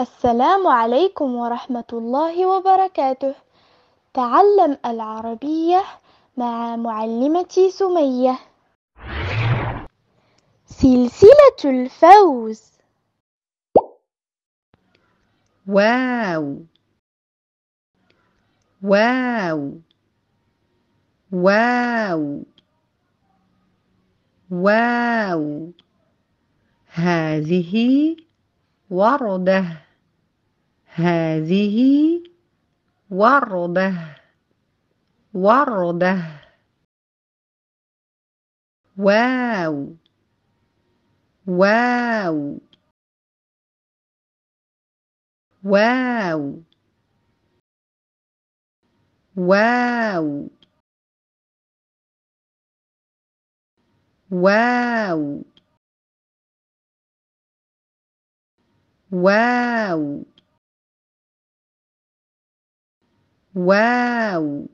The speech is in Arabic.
السلام عليكم ورحمة الله وبركاته تعلم العربية مع معلمتي سمية سلسلة الفوز واو واو واو واو هذه وردة هذه وردة وردة واو واو واو واو واو واو wow